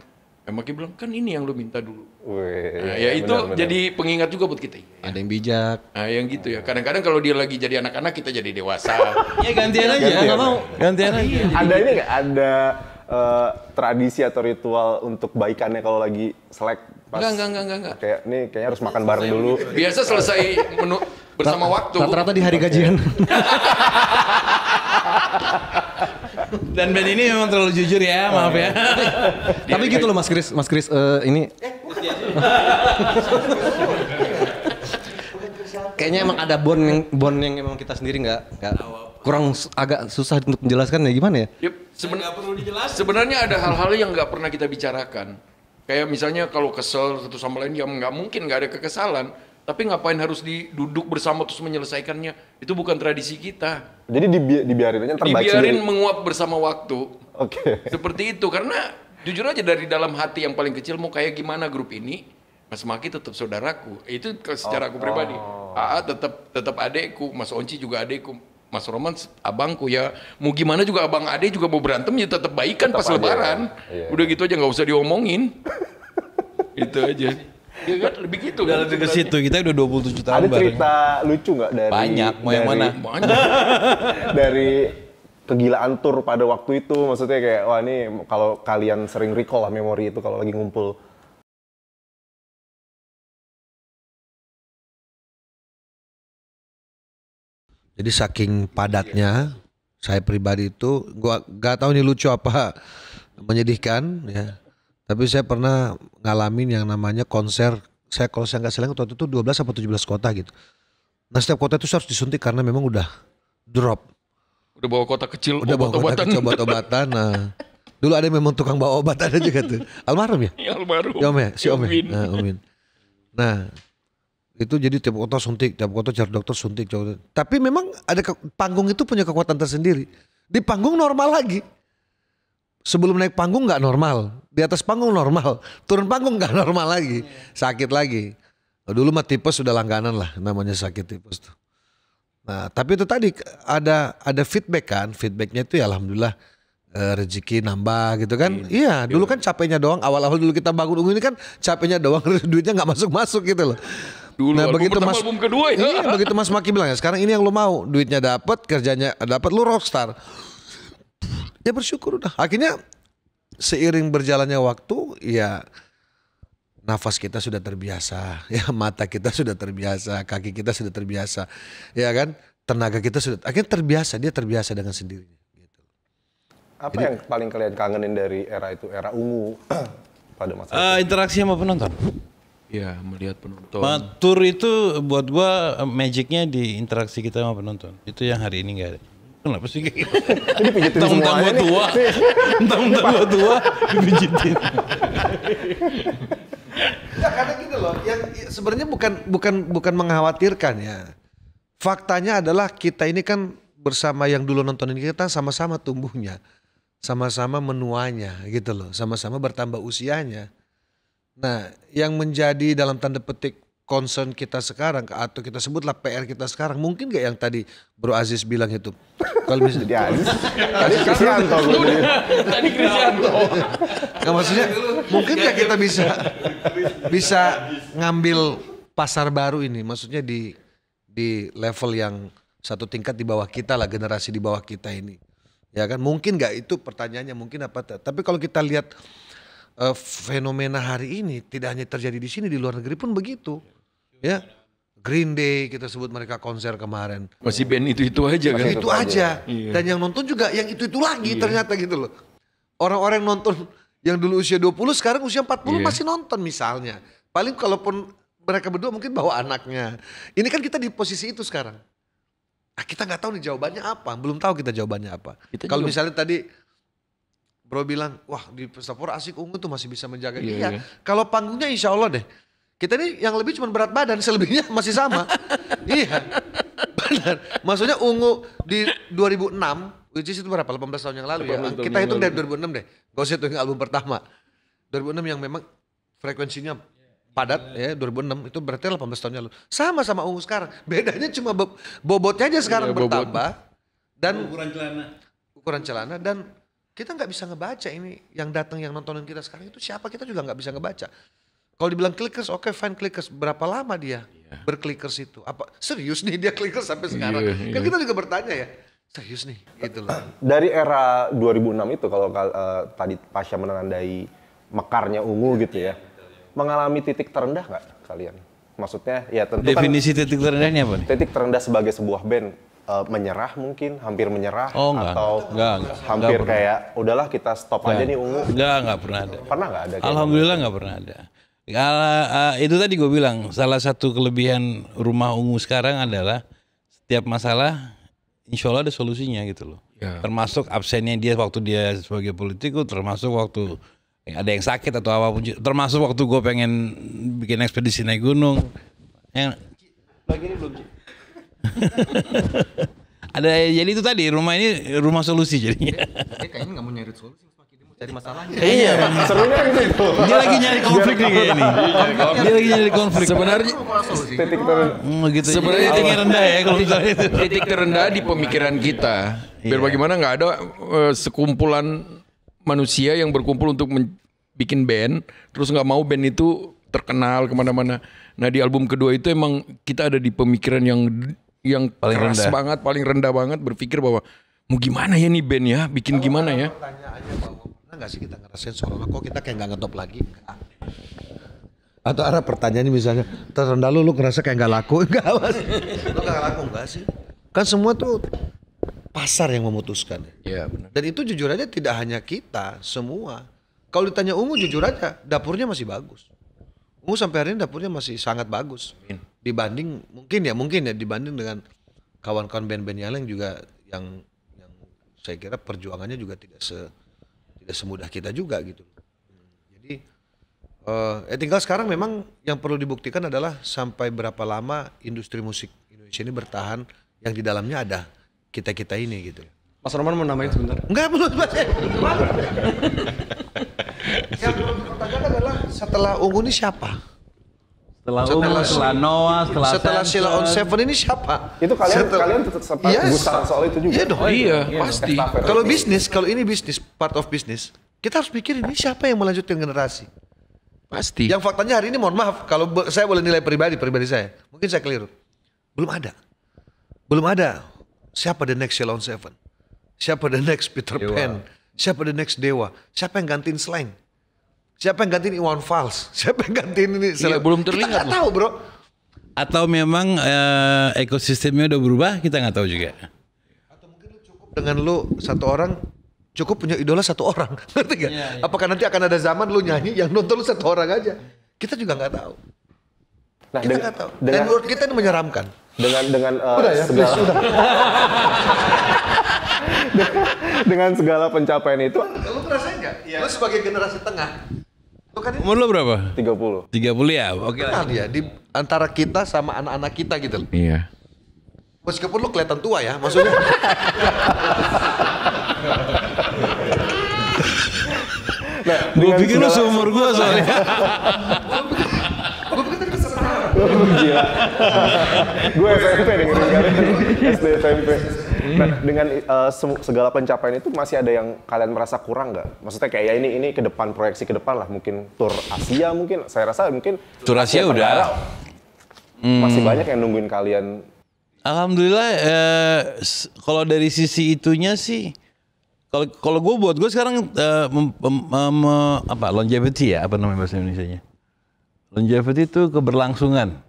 Emang bilang kan ini yang lu minta dulu. Wih, nah, iya, ya, itu benar, jadi pengingat juga buat kita. Ya. Ada yang bijak. Nah, yang gitu ya. Kadang-kadang kalau dia lagi jadi anak-anak kita jadi dewasa. ya gantian aja, Gak mau. Gantian aja. Gantian iya, aja. Ada ini gitu. nggak ada uh, tradisi atau ritual untuk baikannya kalau lagi selek? Pas enggak, enggak, enggak, enggak, enggak. Kayak nih kayaknya harus makan bareng dulu. Gitu. Biasa selesai menu bersama waktu. Rata-rata di hari gajian. Dan band ini memang terlalu jujur ya, oh, maaf iya. ya. Tapi gitu loh Mas Kris, Mas Kris uh, ini. Eh, ya? Kayaknya emang ada bond yang bond yang emang kita sendiri nggak nggak kurang agak susah untuk menjelaskan ya gimana ya? Yep. Seben perlu dijelaskan. Sebenarnya ada hal-hal yang nggak pernah kita bicarakan. Kayak misalnya kalau kesel satu sama lain ya nggak mungkin nggak ada kekesalan tapi ngapain harus duduk bersama terus menyelesaikannya? Itu bukan tradisi kita. Jadi dibi dibiarin aja terbaik Dibiarin sendiri. menguap bersama waktu. Oke. Okay. Seperti itu karena jujur aja dari dalam hati yang paling kecil mau kayak gimana grup ini, Mas Maki tetap saudaraku. Itu secara oh, aku pribadi. Oh. AA tetap tetap adekku, Mas Onci juga adekku. Mas Roman abangku ya mau gimana juga abang adek juga mau berantem ya tetap baikan tetap pas lebaran ya. udah gitu aja nggak usah diomongin itu aja Ya kan lebih gitu. Udah kan? lebih ke situ. Kita udah 27 tahun Ada cerita bareng. lucu nggak dari Banyak, mau yang mana? Banyak. dari kegilaan tur pada waktu itu maksudnya kayak wah ini kalau kalian sering recall lah memori itu kalau lagi ngumpul Jadi saking padatnya saya pribadi itu gua gak tahu ini lucu apa menyedihkan ya. Tapi saya pernah ngalamin yang namanya konser. Saya kalau saya nggak salah waktu itu 12 atau 17 kota gitu. Nah setiap kota itu harus disuntik karena memang udah drop. Udah bawa kota kecil udah obat bawa kota kecil obat-obatan. Nah, dulu ada memang tukang bawa obat ada juga tuh. Almarhum ya? ya almarhum. Ya, om ya? Si Om ya? Nah, Omin. Nah, itu jadi tiap kota suntik, tiap kota cari dokter suntik. Cari. Tapi memang ada ke, panggung itu punya kekuatan tersendiri. Di panggung normal lagi sebelum naik panggung nggak normal, di atas panggung normal, turun panggung nggak normal lagi, sakit lagi. Dulu mah tipes sudah langganan lah namanya sakit tipes tuh. Nah tapi itu tadi ada ada feedback kan, feedbacknya itu ya alhamdulillah eh, rezeki nambah gitu kan. Iya. Iya, iya, dulu kan capeknya doang. Awal-awal dulu kita bangun ungu ini kan capeknya doang, duitnya nggak masuk-masuk gitu loh. Dulu nah, album begitu mas, album kedua ya. Iya, begitu Mas Maki bilang ya, sekarang ini yang lo mau, duitnya dapat, kerjanya dapat, lo rockstar ya bersyukur udah akhirnya seiring berjalannya waktu ya nafas kita sudah terbiasa ya mata kita sudah terbiasa kaki kita sudah terbiasa ya kan tenaga kita sudah akhirnya terbiasa dia terbiasa dengan sendirinya gitu. apa Jadi, yang paling kalian kangenin dari era itu era ungu pada masa uh, itu? interaksi sama penonton ya melihat penonton Matur itu buat gua eh, magicnya di interaksi kita sama penonton itu yang hari ini nggak ada Kenapa sih kayak gitu? Ini pijitin Entang -entang tua. entah entang gua tua dipijitin. ya karena gitu loh, yang sebenarnya bukan bukan bukan mengkhawatirkan ya. Faktanya adalah kita ini kan bersama yang dulu nontonin kita sama-sama tumbuhnya. Sama-sama menuanya gitu loh, sama-sama bertambah usianya. Nah, yang menjadi dalam tanda petik concern kita sekarang atau kita sebutlah PR kita sekarang mungkin gak yang tadi Bro Aziz bilang itu kalau misalnya jadi Aziz tadi Krisyanto tadi Krisyanto nggak maksudnya mungkin gak kita bisa bisa ngambil pasar baru ini maksudnya di di level yang satu tingkat di bawah kita lah generasi di bawah kita ini ya kan mungkin gak itu pertanyaannya mungkin apa tapi kalau kita lihat uh, fenomena hari ini tidak hanya terjadi di sini di luar negeri pun begitu ya Green Day kita sebut mereka konser kemarin masih band itu itu aja kan itu aja iya. dan yang nonton juga yang itu itu lagi iya. ternyata gitu loh orang-orang yang nonton yang dulu usia 20 sekarang usia 40 iya. masih nonton misalnya paling kalaupun mereka berdua mungkin bawa anaknya ini kan kita di posisi itu sekarang nah, kita nggak tahu nih jawabannya apa belum tahu kita jawabannya apa kalau misalnya tadi Bro bilang, wah di Persapura asik ungu tuh masih bisa menjaga. Iya. iya. iya. Kalau panggungnya insya Allah deh, kita ini yang lebih cuma berat badan, selebihnya masih sama. iya. Benar. Maksudnya ungu di 2006, which is itu berapa? 18 tahun yang lalu ya. Kita hitung dari 2006 deh. Gak usah hitung album pertama. 2006 yang memang frekuensinya padat ya, ya 2006 itu berarti 18 tahun yang lalu. Sama-sama ungu sekarang. Bedanya cuma bo bobotnya aja sekarang yeah, bertambah bobot. dan ukuran celana. Ukuran celana dan kita nggak bisa ngebaca ini yang datang yang nontonin kita sekarang itu siapa kita juga nggak bisa ngebaca. Kalau dibilang clickers, oke okay, fine clickers. Berapa lama dia yeah. berclickers itu? Apa serius nih dia clickers sampai iya, sekarang? Yeah, yeah. Kan iya. kita juga bertanya ya. Serius nih, gitu loh. Dari era 2006 itu kalau uh, tadi Pasha menandai mekarnya ungu iya. gitu ya. Mengalami titik terendah nggak kalian? Maksudnya ya tentu kan Definisi kan, titik terendahnya apa nih? Titik terendah sebagai sebuah band uh, menyerah mungkin, hampir menyerah oh, enggak, atau enggak, enggak, hampir enggak kayak udahlah kita stop enggak, aja nih ungu. Enggak, enggak pernah ada. Pernah enggak ada? Alhamdulillah enggak pernah ada. Uh, itu tadi gue bilang salah satu kelebihan rumah ungu sekarang adalah setiap masalah insya Allah ada solusinya gitu loh. Ya. Termasuk absennya dia waktu dia sebagai politikus, termasuk waktu ada yang sakit atau apapun, termasuk waktu gue pengen bikin ekspedisi naik gunung. Yang bagian ini belum. ada jadi itu tadi rumah ini rumah solusi jadinya. Dia kayaknya nggak mau nyari solusi cari masalahnya. Iya, iya. serunya itu. Dia lagi nyari konflik nih kayaknya iya, iya, Dia lagi nyari konflik. Sebenarnya titik terendah. Hmm, gitu. Sebenarnya titik rendah ya kalau misalnya itu. Titik terendah di pemikiran kita. Biar bagaimana nggak ada eh, sekumpulan manusia yang berkumpul untuk bikin band, terus nggak mau band itu terkenal kemana-mana. Nah di album kedua itu emang kita ada di pemikiran yang yang paling keras rendah. banget, paling rendah banget berpikir bahwa mau gimana ya nih band ya, bikin Kalo gimana ya. Pertanyaannya bahwa nggak sih kita ngerasain seolah-olah kok kita kayak nggak ngetop lagi? Enggak. Atau ada pertanyaannya misalnya, terendah lu, lu ngerasa kayak nggak laku? Enggak mas, lu nggak laku enggak sih? Kan semua tuh pasar yang memutuskan. Iya benar. Dan itu jujur aja tidak hanya kita, semua. Kalau ditanya Ungu jujur aja, dapurnya masih bagus. Ungu sampai hari ini dapurnya masih sangat bagus. Dibanding mungkin ya, mungkin ya dibanding dengan kawan-kawan band-band yang lain juga yang yang saya kira perjuangannya juga tidak se tidak ya semudah kita juga gitu. Jadi uh, eh ya tinggal sekarang memang yang perlu dibuktikan adalah sampai berapa lama industri musik Indonesia ini bertahan yang di dalamnya ada kita-kita ini gitu. Mas Roman mau namain sebentar? Enggak, belum Mas. yang perlu adalah setelah Ungu ini siapa? Setelah Umar, setelah Noah, setelah Setelah Sila on Seven ini siapa? Itu kalian setelah, kalian tetap sempat yes. gusaran soal itu juga. Iya dong. Oh, iya, iya, pasti. Kalau bisnis, kalau ini bisnis, part of bisnis, kita harus pikir ini siapa yang melanjutkan generasi. Pasti. Yang faktanya hari ini mohon maaf kalau saya boleh nilai pribadi pribadi saya, mungkin saya keliru. Belum ada. Belum ada siapa the next on Seven. Siapa the next Peter Pan? Siapa the next Dewa? Siapa yang gantiin slang? Siapa yang ganti ini Iwan Fals? Siapa yang ganti ini? Iya, belum terlihat. Kita tahu bro. Atau memang uh, ekosistemnya udah berubah kita nggak tahu juga. Atau mungkin lu cukup dengan lu satu orang cukup punya idola satu orang, ngerti gak? Ya, ya. Apakah nanti akan ada zaman lu nyanyi yang nonton lu satu orang aja? Kita juga nggak tahu. Nah, kita nggak tahu. Dan menurut kita ini menyeramkan. Dengan dengan uh, udah ya, segala. Please, udah. dengan segala pencapaian itu. Lu merasa enggak? Ya. Lu sebagai generasi tengah. Lu kan Umur lu berapa? 30. 30 ya? Oke okay lah. ya, di antara kita sama anak-anak kita gitu Iya. Meskipun lu kelihatan tua ya, maksudnya. nah, gue pikir lu seumur gue soalnya. Gue SMP nih, SD SMP nah, dengan uh, segala pencapaian itu masih ada yang kalian merasa kurang nggak? Maksudnya kayak ya ini ini ke depan proyeksi ke depan lah mungkin tur Asia mungkin saya rasa mungkin tur Asia, ya, udah hmm. masih banyak yang nungguin kalian. Alhamdulillah eh, kalau dari sisi itunya sih kalau kalau gue buat gue sekarang eh, mem, mem, eh, mem, apa longevity ya apa namanya bahasa Indonesia nya longevity itu keberlangsungan.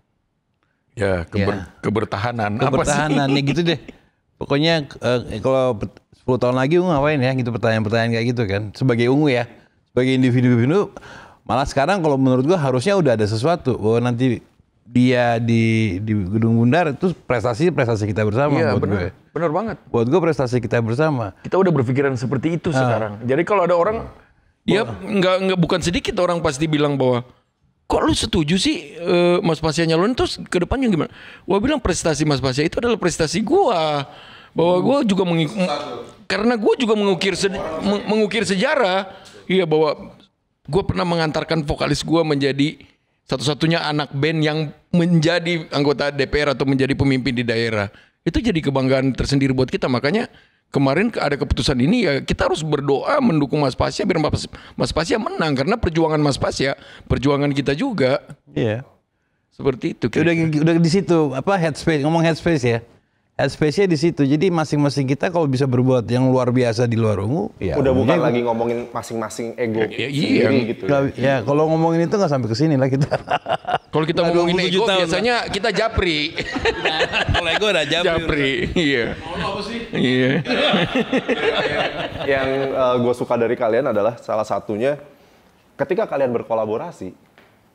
Ya, keber, ya. kebertahanan. Kebertahanan, apa sih? nih ya gitu deh. Pokoknya eh, eh kalau 10 tahun lagi ungu ngapain ya gitu pertanyaan-pertanyaan kayak gitu kan. Sebagai ungu ya. Sebagai individu-individu malah sekarang kalau menurut gua harusnya udah ada sesuatu bahwa nanti dia di di gedung bundar itu prestasi prestasi kita bersama iya, buat bener, gue. Ya. benar banget. Buat gue prestasi kita bersama. Kita udah berpikiran seperti itu uh. sekarang. Jadi kalau ada orang, ya nggak nggak bukan sedikit orang pasti bilang bahwa kok lu setuju sih uh, Mas Pasya nyalon terus ke depannya gimana? Gua bilang prestasi Mas Pasya itu adalah prestasi gua bahwa gua juga meng karena gua juga mengukir se meng mengukir sejarah iya bahwa gua pernah mengantarkan vokalis gua menjadi satu-satunya anak band yang menjadi anggota DPR atau menjadi pemimpin di daerah itu jadi kebanggaan tersendiri buat kita makanya kemarin ada keputusan ini ya kita harus berdoa mendukung Mas Pasya biar Mas, Mas Pasya menang karena perjuangan Mas Pasya perjuangan kita juga. Iya. Seperti itu. -kira. Udah udah di situ apa headspace ngomong headspace ya. Headspace-nya di situ. Jadi masing-masing kita kalau bisa berbuat yang luar biasa di luar ungu, ya udah bukan lagi ngomongin masing-masing ego ya, iya. iya. gitu. Ya, ya kalau ngomongin itu nggak sampai ke sini lah kita. Kalau kita mau ngomongin ego tahun biasanya kita japri. Kalau ego ada japri. Japri, iya. Iya. Yang uh, eh, gue suka dari kalian adalah salah satunya ketika kalian berkolaborasi,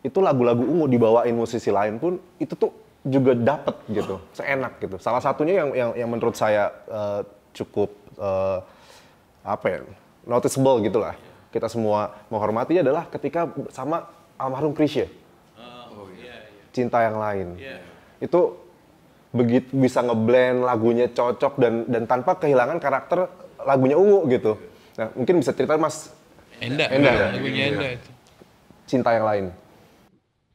itu lagu-lagu ungu dibawain musisi lain pun itu tuh juga dapet gitu, seenak gitu. Salah satunya yang yang, yang menurut saya uh, cukup uh, apa ya, noticeable gitulah. Kita semua menghormatinya adalah ketika sama almarhum Krisya cinta yang lain. Yeah. Itu begitu bisa ngeblend lagunya cocok dan dan tanpa kehilangan karakter lagunya ungu gitu. Nah, mungkin bisa cerita Mas Enda. Enda. Enda. Lagunya Enda itu. Cinta yang lain.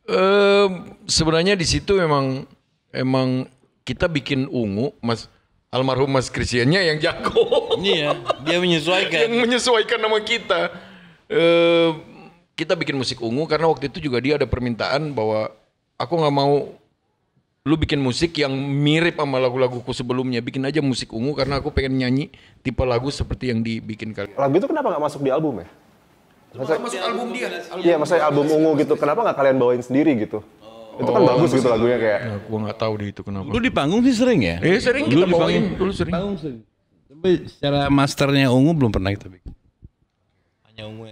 Um, sebenarnya di situ memang emang kita bikin ungu, Mas almarhum Mas Christiannya yang jago. Iya, dia menyesuaikan. yang menyesuaikan nama kita. Uh, kita bikin musik ungu karena waktu itu juga dia ada permintaan bahwa aku nggak mau lu bikin musik yang mirip sama lagu-laguku sebelumnya bikin aja musik ungu karena aku pengen nyanyi tipe lagu seperti yang dibikin kalian lagu itu kenapa nggak masuk di album ya Maksudnya, masuk album dia iya maksudnya album ungu gitu kenapa nggak kalian bawain sendiri gitu oh, itu kan oh, bagus gitu lagunya kayak nah, gua nggak tahu deh itu kenapa lu di panggung sih sering ya iya eh, sering kita bawain dulu sering panggung tapi secara masternya ungu belum pernah kita bikin hanya ungu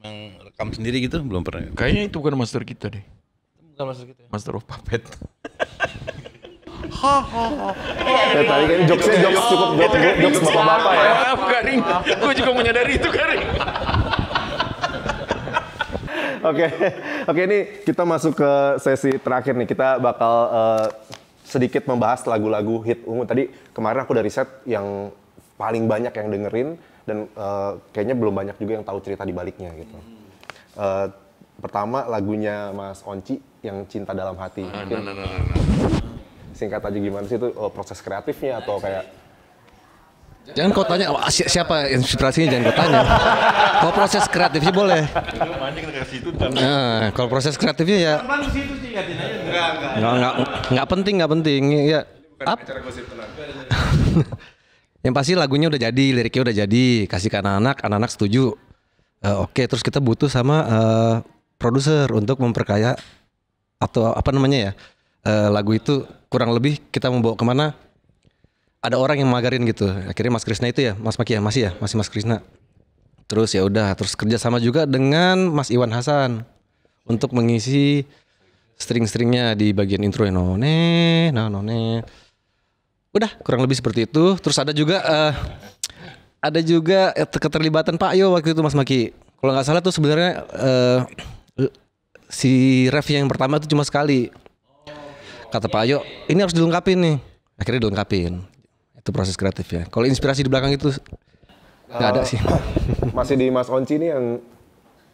yang rekam sendiri gitu belum pernah kayaknya itu bukan master kita deh Bukan Master gitu ya? Master of Puppet. Hahaha. ya, eh, tadi kan jokesnya jokes cukup kan jokes, jokes bapak-bapak ya. Maaf karing, gue juga menyadari itu karing. Oke, oke ini kita masuk ke sesi terakhir nih. Kita bakal uh, sedikit membahas lagu-lagu hit ungu. Tadi kemarin aku dari set yang paling banyak yang dengerin dan uh, kayaknya belum banyak juga yang tahu cerita di baliknya gitu. Uh, pertama lagunya Mas Onci yang cinta dalam hati. Nah, nah, nah, nah, nah. singkat aja gimana sih itu oh, proses kreatifnya atau kayak Jangan kau tanya si siapa inspirasinya jangan kau tanya. kalau proses kreatifnya boleh. Nah, kalau proses kreatifnya ya. Nggak enggak penting nggak penting ya. Up. Yang pasti lagunya udah jadi, liriknya udah jadi, kasih ke anak-anak, anak-anak setuju. Uh, Oke, okay. terus kita butuh sama uh, produser untuk memperkaya atau apa namanya ya uh, lagu itu kurang lebih kita membawa kemana ada orang yang magarin gitu akhirnya Mas Krisna itu ya Mas Maki ya masih ya masih Mas Krisna terus ya udah terus kerjasama juga dengan Mas Iwan Hasan untuk mengisi string-stringnya di bagian intro yang none nah none udah kurang lebih seperti itu terus ada juga uh, ada juga keterlibatan Pak Yo waktu itu Mas Maki kalau nggak salah tuh sebenarnya uh, si ref yang pertama itu cuma sekali. Kata Pak Ayo, ini harus dilengkapi nih. Akhirnya dilengkapin. Itu proses kreatif ya. Kalau inspirasi di belakang itu nggak ada eh, sih. Masih di Mas Onci nih yang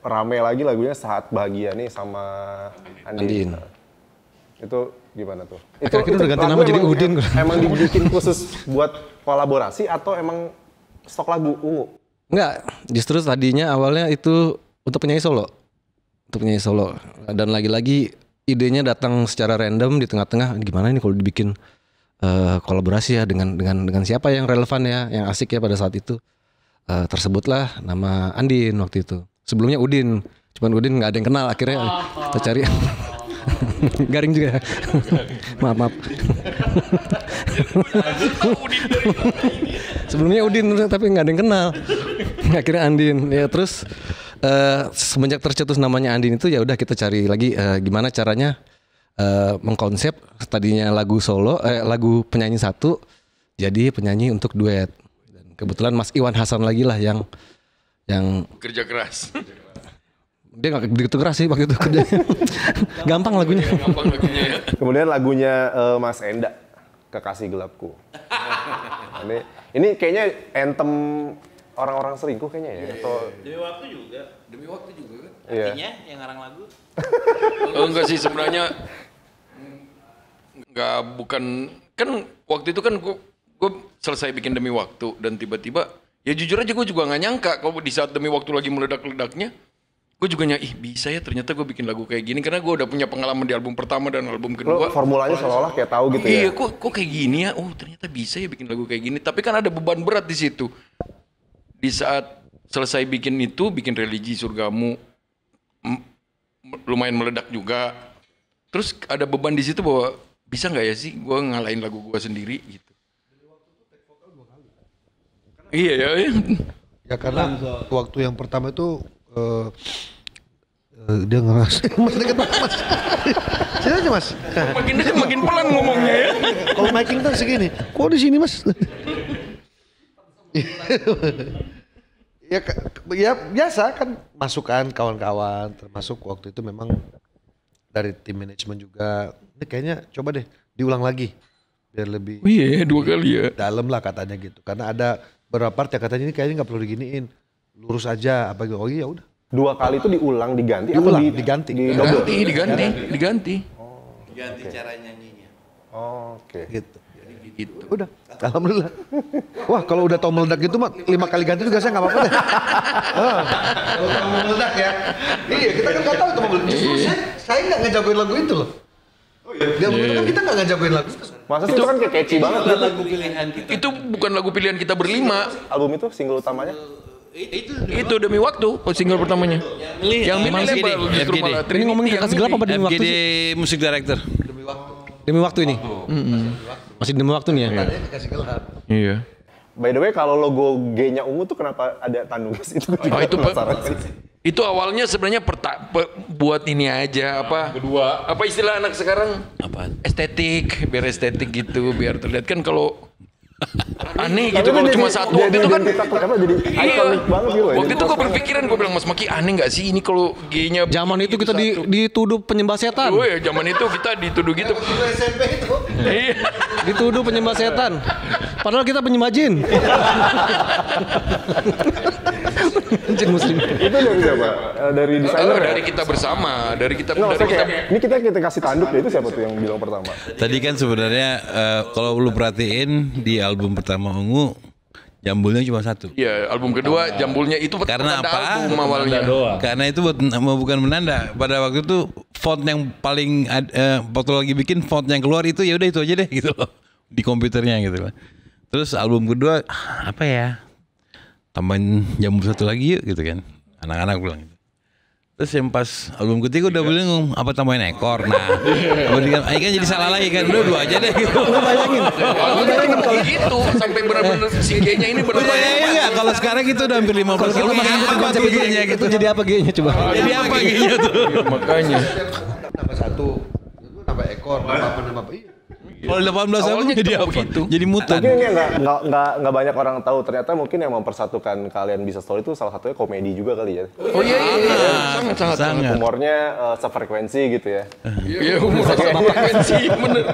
rame lagi lagunya saat bahagia nih sama Andin. Andin. Nah, itu gimana tuh? Akhirnya itu udah ganti nama jadi Udin. emang dibikin khusus buat kolaborasi atau emang stok lagu ungu? Enggak, justru tadinya awalnya itu untuk penyanyi solo untuk nyanyi solo dan lagi-lagi idenya datang secara random di tengah-tengah gimana ini kalau dibikin uh, kolaborasi ya dengan dengan dengan siapa yang relevan ya yang asik ya pada saat itu uh, tersebutlah nama Andin waktu itu sebelumnya Udin cuman Udin nggak ada yang kenal akhirnya oh, kita cari oh, garing juga ya. maaf maaf sebelumnya Udin tapi nggak ada yang kenal akhirnya Andin ya terus uh, semenjak tercetus namanya Andin itu ya udah kita cari lagi uh, gimana caranya uh, mengkonsep tadinya lagu solo eh, lagu penyanyi satu jadi penyanyi untuk duet. Dan kebetulan Mas Iwan Hasan lagi lah yang yang kerja keras. Dia nggak begitu keras sih waktu itu kerja gampang lagunya. Iya, gampang lagunya ya. Kemudian lagunya uh, Mas Enda, Kekasih Gelapku. ini, ini kayaknya anthem orang-orang selingkuh kayaknya ya. Yeah, atau... Iya, iya. Demi waktu juga. Demi waktu juga kan. Iya. Artinya yeah. yang ngarang lagu. oh, enggak sih sebenarnya enggak bukan kan waktu itu kan gua gue selesai bikin demi waktu dan tiba-tiba ya jujur aja gue juga nggak nyangka kalau di saat demi waktu lagi meledak-ledaknya gue juga nyai bisa ya ternyata gue bikin lagu kayak gini karena gue udah punya pengalaman di album pertama dan album kedua Lo formulanya seolah-olah kayak tahu gitu iya, ya iya kok kok kayak gini ya oh ternyata bisa ya bikin lagu kayak gini tapi kan ada beban berat di situ di saat selesai bikin itu bikin religi surgamu lumayan meledak juga terus ada beban di situ bahwa bisa nggak ya sih gue ngalahin lagu gue sendiri gitu iya ya ya karena waktu yang pertama itu uh, uh, dia ngerasa. mas dekat mas sini aja mas makin deket makin pelan ngomongnya ya kalau making kan segini kok di sini mas ya, ya biasa kan masukan kawan-kawan termasuk waktu itu memang dari tim manajemen juga ini kayaknya coba deh diulang lagi biar lebih oh iya ya, dua kali ya dalam lah katanya gitu karena ada beberapa part yang katanya ini kayaknya nggak perlu diginiin lurus aja apa gitu oh iya udah dua kali itu diulang diganti diulang, atau di, diganti di diganti, diganti diganti diganti oh, diganti okay. cara nyanyinya oh, oke okay. gitu jadi gitu udah Alhamdulillah. Wah kalau udah tahu meledak gitu mah lima kali ganti juga saya nggak apa-apa deh. Ah. Kalau tau meledak ya. Iya kita kan nggak tahu itu meledak. Justru iya. saya saya nggak ngejagoin lagu itu loh. Oh iya. Dia yeah. kan iya. kita nggak ngejagoin lagu itu. Masa itu, itu kan kekeci banget itu, lagu pilihan kita. Itu bukan lagu pilihan kita berlima. Album itu single utamanya? Eh, itu demi itu demi waktu oh, single pertamanya yang milih yang milih justru malah ini ngomongin kakak segelap apa demi waktu sih? musik director demi waktu Demi waktu ini. Waktu. Mm -hmm. Masih demi waktu nih ya. Iya. Iya. By the way, kalau logo G-nya ungu tuh kenapa ada tanduknya itu? Oh, itu penasaran Itu awalnya sebenarnya perta buat ini aja nah, apa? Kedua. Apa istilah anak sekarang? Apa? Estetik, biar estetik gitu, biar terlihat kan kalau aneh gitu kalau cuma satu waktu itu kan jadi iya. gitu ya. waktu itu gue berpikiran gue bilang Mas Maki aneh nggak sih ini kalau gaynya zaman itu kita dituduh penyembah setan oh ya zaman itu kita dituduh gitu iya. dituduh penyembah setan padahal kita penyembah jin Cincin muslim. itu dari siapa? Dari desainer. Oh, dari kita bersama, dari kita no, dari kita. Kayak, ini kita kita kasih tanduk ya itu siapa tuh yang bilang pertama? Tadi kan sebenarnya uh, kalau lu perhatiin di album pertama Ungu Jambulnya cuma satu. Iya, album kedua nah, jambulnya itu karena apa? awalnya. Karena itu eh, bukan menanda. Pada waktu itu font yang paling eh, waktu lagi bikin font yang keluar itu ya udah itu aja deh gitu loh di komputernya gitu loh. Terus album kedua apa ya? tambahin jamur satu lagi yuk gitu kan anak-anak bilang gitu Terus yang pas album ketiga udah iya. bilang apa tambahin ekor. Nah, kemudian ini kan jadi salah lagi kan. Udah dua aja deh. Gitu. Lu bayangin. Lu bayangin kalau gitu sampai benar-benar si G-nya ini benar-benar. Iya, iya, kalau sekarang itu udah hampir 50 kilo Kalau masih ngikutin konsep itu, gitu. Jadi apa G-nya coba? Jadi apa G-nya tuh? Makanya. Tambah satu, tambah ekor, tambah apa, tambah apa. Iya. Kalau 18 iya. tahun jadi apa? Begitu. Jadi mutan. Mungkin ya nggak nggak nggak banyak orang tahu. Ternyata mungkin yang mempersatukan kalian bisa story itu salah satunya komedi juga kali ya. Oh iya iya. iya. Ah, sangat sangat. sangat. Humornya uh, sefrekuensi gitu ya. Iya, iya humor sama frekuensi bener.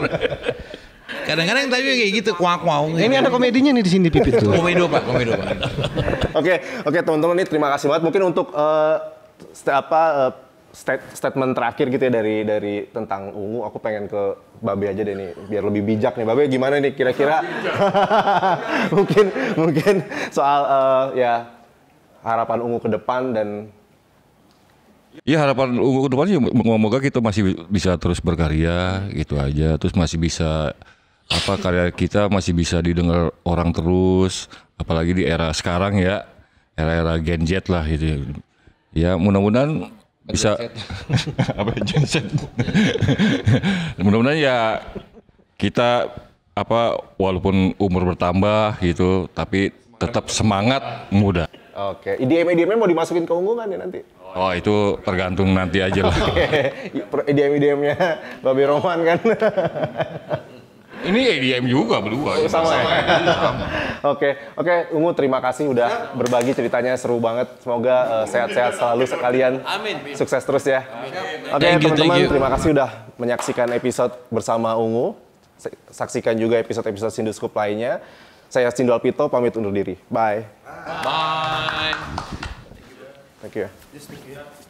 Kadang-kadang tapi kayak gitu kuak kuak. Gitu. Ini ada komedinya nih di sini pipit tuh. komedi apa? Komedi apa? Oke oke teman-teman ini terima kasih banget. Mungkin untuk uh, apa uh, statement terakhir gitu ya dari dari tentang ungu aku pengen ke babe aja deh nih biar lebih bijak nih babe gimana nih kira-kira mungkin mungkin soal uh, ya harapan ungu ke depan dan Iya harapan ungu ke depan sih semoga kita masih bisa terus berkarya gitu aja terus masih bisa apa karya kita masih bisa didengar orang terus apalagi di era sekarang ya era-era Gen Z lah gitu ya, ya mudah-mudahan bisa apa genset mudah-mudahan ya kita apa walaupun umur bertambah gitu tapi tetap semangat muda oke IDM e IDM e mau dimasukin ke unggungan ya nanti Oh itu tergantung nanti aja lah. IDM-IDM-nya e Babi Roman kan. Ini EDM juga berdua. Oh, sama, ya. Oke, oke okay. Ungu terima kasih udah berbagi ceritanya seru banget. Semoga eh, sehat-sehat uh, selalu sekalian. Amin. Sukses terus ya. Oke okay, teman-teman terima kasih udah menyaksikan episode bersama Ungu. Saksikan juga episode-episode Sinduskop lainnya. Saya Sindol Pito pamit undur diri. Bye. Bye. Bye. Thank you.